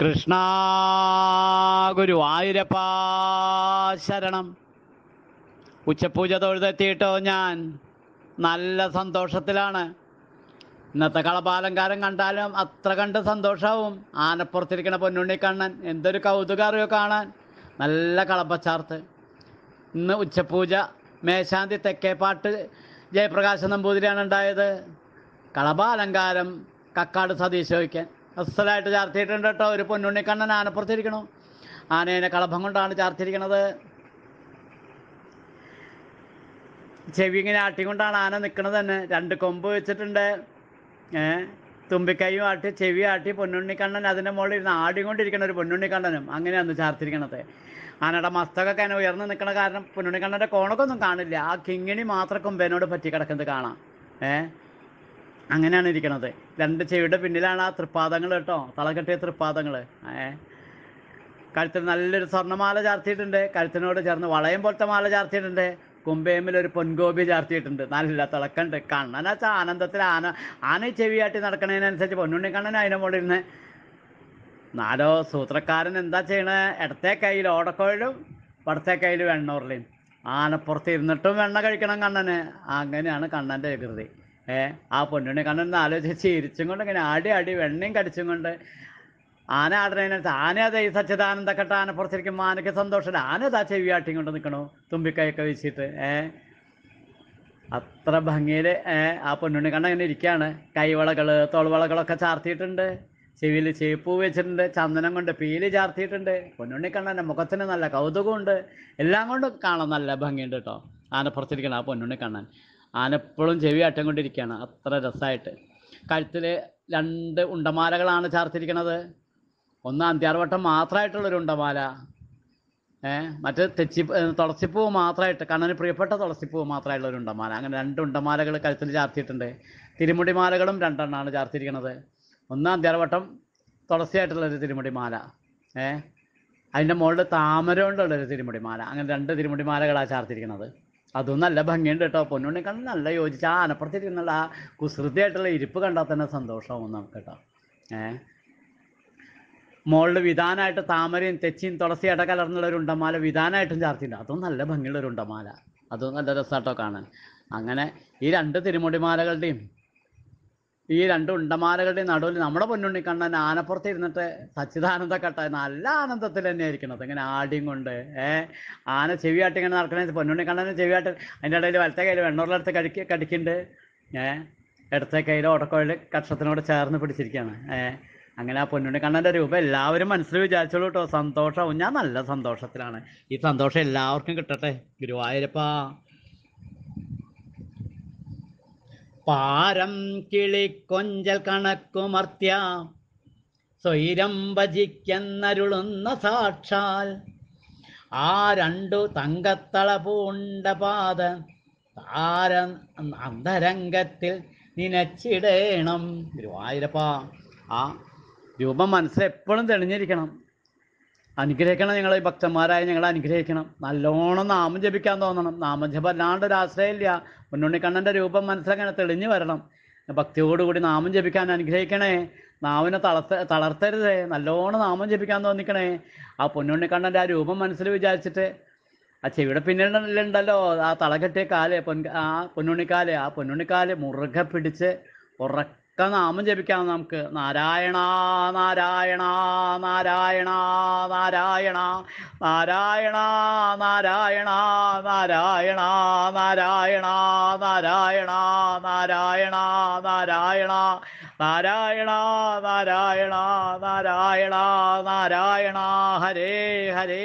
കൃഷ്ണ ഗുരുവായൂരപ്പാ ശരണം ഉച്ചപൂജ തൊഴുതെത്തിയിട്ടോ ഞാൻ നല്ല സന്തോഷത്തിലാണ് ഇന്നത്തെ കളപാലങ്കാരം കണ്ടാലും അത്ര കണ്ട് സന്തോഷവും ആനപ്പുറത്തിരിക്കണ പൊന്നുണ്ണിക്കണ്ണൻ എന്തൊരു കൗതുകം അറിയോ കാണാൻ നല്ല കളപ്പച്ചാർത്ത് ഇന്ന് ഉച്ചപൂജ മേശാന്തി തെക്കേപ്പാട്ട് ജയപ്രകാശ് നമ്പൂതിരിയാണ് ഉണ്ടായത് കളപാലങ്കാരം കക്കാട് സതീശോയ്ക്കാൻ അസലായിട്ട് ചാർത്തിയിട്ടുണ്ട് കേട്ടോ ഒരു പൊന്നുണ്ണിക്കണ്ണൻ ആനപ്പുറത്തിരിക്കണോ ആനേനെ കളഭം കൊണ്ടാണ് ചാർത്തിരിക്കണത് ചെവി ഇങ്ങനെ ആട്ടിക്കൊണ്ടാണ് ആന നിൽക്കുന്നത് തന്നെ രണ്ട് കൊമ്പ് വെച്ചിട്ടുണ്ട് ഏഹ് തുമ്പിക്കൈയും ആട്ടി ചെവി ആട്ടി പൊന്നുണ്ണിക്കണ്ണൻ അതിൻ്റെ മുകളിൽ ഇരുന്ന് ആടിക്കൊണ്ടിരിക്കണ ഒരു പൊന്നുണ്ണിക്കണ്ണനും അങ്ങനെയാണ് ചാർത്തിരിക്കണത് ആനയുടെ മസ്തകൊക്കെ അതിനെ ഉയർന്നു നിൽക്കണ കാരണം പൊന്നുണ്ണിക്കണ്ണൻ്റെ കോണൊക്കെ ഒന്നും കാണില്ല ആ കിങ്ങിണി മാത്രം കൊമ്പേനോട് പറ്റി കിടക്കുന്നത് കാണാം ഏഹ് അങ്ങനെയാണ് ഇരിക്കണത് രണ്ട് ചെവിയുടെ പിന്നിലാണ് ആ തൃപ്പാദങ്ങൾ കേട്ടോ തളകെട്ടിയ തൃപ്പാദങ്ങൾ ഏ കഴുത്തിന് നല്ലൊരു സ്വർണ്ണമാല ചാർത്തിയിട്ടുണ്ട് കഴുത്തിനോട് ചേർന്ന് വളയം പോലത്തെ മാല ചാർത്തിയിട്ടുണ്ട് കുമ്പേമിൽ ഒരു പൊൻകോപി ചാർത്തിയിട്ടുണ്ട് നല്ല തിളക്കുണ്ട് കണ്ണനാച്ച ആനന്ദത്തിൽ ആന ആന ചെവിയാട്ടി നടക്കണതിനനുസരിച്ച് പൊന്നുണ്ണിക്കണ്ണൻ അതിനെ മുകളിരുന്ന് നാലോ സൂത്രക്കാരൻ എന്താ ചെയ്യണേ ഇടത്തെ കയ്യിൽ ഓടക്കോഴിലും വടത്തെ കയ്യിൽ വെണ്ണൂറിലും ആനപ്പുറത്ത് ഇരുന്നിട്ടും വെണ്ണ കഴിക്കണം കണ്ണന് അങ്ങനെയാണ് കണ്ണൻ്റെ വികൃതി ഏഹ് ആ പൊന്നിനെ കണ്ണൊന്ന് ആലോചിച്ച് ചിരിച്ചും കൊണ്ട് ഇങ്ങനെ ആടി ആടി വെണ്ണയും കടിച്ചും കൊണ്ട് ആന ആടനതിനകത്ത് ആനയതാ ഈ സച്ചിദാനന്ദ കെട്ട ആന പുറത്തിരിക്കും ആനയ്ക്ക് ആന ആനതാ ചെവിയാട്ടിയും കൊണ്ട് നിൽക്കണു തുമ്പിക്കൈയൊക്കെ വെച്ചിട്ട് ഏഹ് അത്ര ഭംഗിയിൽ ആ പൊന്നുണ്ണി കണ്ണ ഇങ്ങനെ ഇരിക്കുകയാണ് കൈവളകള് തോൾവളകളൊക്കെ ചാർത്തിയിട്ടുണ്ട് ചെവിയിൽ ചേപ്പൂ വെച്ചിട്ടുണ്ട് ചന്ദനം കൊണ്ട് പീലി ചാർത്തിയിട്ടുണ്ട് പൊന്നുണ്ണിക്കണ്ണൻ്റെ മുഖത്തിന് നല്ല കൗതുകമുണ്ട് എല്ലാം കൊണ്ടും കാണാൻ നല്ല ഭംഗിയുണ്ട് കേട്ടോ ആന പുറത്തിരിക്കണം ആ പൊന്നുണ്ണിക്കണ്ണൻ ആനപ്പോഴും ചെവി അറ്റം കൊണ്ടിരിക്കുകയാണ് അത്ര രസമായിട്ട് കഴുത്തിൽ രണ്ട് ഉണ്ടമാലകളാണ് ചാർത്തിരിക്കണത് ഒന്ന് അന്ത്യാർവട്ടം മാത്രമായിട്ടുള്ളൊരു ഉണ്ടമാല ഏ മറ്റേ തെച്ചി തുളസിപ്പൂവ് മാത്രമായിട്ട് കണ്ണന് പ്രിയപ്പെട്ട തുളസിപ്പൂവ് മാത്രമായിട്ടുള്ള ഒരു ഉണ്ടമാല അങ്ങനെ രണ്ട് ഉണ്ടമാലകൾ കഴുത്തിൽ ചാർത്തിയിട്ടുണ്ട് തിരുമുടിമാലകളും രണ്ടെണ്ണമാണ് ചാർത്തിയിരിക്കുന്നത് ഒന്ന് അന്ത്യാർവട്ടം തുളസിയായിട്ടുള്ളൊരു തിരുമുടിമാല ഏ അതിൻ്റെ മുകളിൽ താമര കൊണ്ടുള്ളൊരു തിരുമുടിമാല അങ്ങനെ രണ്ട് തിരുമുടിമാലകളാണ് ചാർത്തിരിക്കുന്നത് അതും നല്ല ഭംഗിയുണ്ട് കേട്ടോ പൊന്നുണ്ണിക്കാൻ നല്ല യോജിച്ച ആ ആനപ്പുറത്തിരിക്കുന്നുള്ള ആ കുസൃതിയായിട്ടുള്ള ഇരിപ്പ് കണ്ടാൽ തന്നെ സന്തോഷമാവും നമുക്ക് കേട്ടോ ഏഹ് മോളിൽ വിധാനമായിട്ട് താമരയും തെച്ചിയും തുളസിയായിട്ട് കലർന്നുള്ള ഒരു ഉണ്ടമാല വിധാനമായിട്ടും ചാർത്തിയിട്ടുണ്ട് അതും നല്ല ഭംഗിയുള്ള ഒരു ഉണ്ടമാല അതും നല്ല രസമാട്ടോ കാണാൻ അങ്ങനെ ഈ രണ്ട് തിരുമുടിമാലകളുടെയും ഈ രണ്ട് ഉണ്ടമാലകളുടെ നടുവിൽ നമ്മുടെ കണ്ണൻ ആനപ്പുറത്ത് ഇരുന്നിട്ട് സച്ചിദാനന്ദ കട്ട നല്ല ആനന്ദത്തിൽ തന്നെ ഇരിക്കണത് ഇങ്ങനെ ആടിയും കൊണ്ട് ഏ ആന ചെവിയാട്ടി ഇങ്ങനെ നടക്കണേ പൊന്നുണ്ണിക്കണ്ണനെ ചെവിയാട്ട് അതിൻ്റെ ഇടയിൽ വലത്തെ കയ്യിൽ വെണ്ണൂറിലെടുത്ത് കടിക്ക കടിക്കുന്നുണ്ട് ഏ ഇടത്തെ കയ്യിൽ ഓടക്കോയിൽ കക്ഷത്തിനോട് ചേർന്ന് പിടിച്ചിരിക്കുകയാണ് ഏ അങ്ങനെ ആ കണ്ണൻ്റെ രൂപം എല്ലാവരും മനസ്സിൽ വിചാരിച്ചോളൂ കേട്ടോ സന്തോഷവും ഞാൻ നല്ല സന്തോഷത്തിലാണ് ഈ സന്തോഷം എല്ലാവർക്കും കിട്ടട്ടെ ഗുരുവായൂരപ്പാ പാരം കിളിക്കൊഞ്ചൽ കണക്കുമർത്യ സ്വൈരം ഭജിക്കെന്നരുളുന്ന സാക്ഷാൽ ആ രണ്ടു തങ്കത്തള പൂണ്ട പാത താര അന്തരംഗത്തിൽ നിനച്ചിടേണം ഗുരുവായൂരപ്പ ആ രൂപം മനസ്സിലെപ്പോഴും തെളിഞ്ഞിരിക്കണം അനുഗ്രഹിക്കണം ഞങ്ങൾ ഭക്തന്മാരായ ഞങ്ങളെ അനുഗ്രഹിക്കണം നല്ലോണം നാമം ജപിക്കാൻ തോന്നണം നാമം ജപം അല്ലാണ്ട് ഒരു ആശ്രയമില്ല മുന്നുണ്ണിക്കണ്ണൻ്റെ രൂപം മനസ്സിലങ്ങനെ തെളിഞ്ഞു വരണം ഭക്തിയോടുകൂടി നാമം ജപിക്കാൻ അനുഗ്രഹിക്കണേ നാവിനെ തളർത്ത തളർത്തരുതേ നല്ലോണം നാമം ജപിക്കാൻ തോന്നിക്കണേ ആ പൊന്നുണ്ണിക്കണ്ണൻ്റെ ആ രൂപം മനസ്സിൽ വിചാരിച്ചിട്ട് ആ ചെവിയുടെ പിന്നിലുണ്ടല്ലോ ആ തളകെട്ടിയ കാല് പൊൻ ആ പൊന്നുണ്ണിക്കാല് ആ പൊന്നുണ്ണിക്കാല് മുറുകെ പിടിച്ച് ഉറക്ക നാമം ജപിക്കാം നമുക്ക് നാരായണ നാരായണ നാരായണ നാരായണ നാരായണ നാരായണ നാരായണ നാരായണ നാരായണ നാരായണ നാരായണ നാരായണ നാരായണ നാരായണ നാരായണ ഹരേ ഹരേ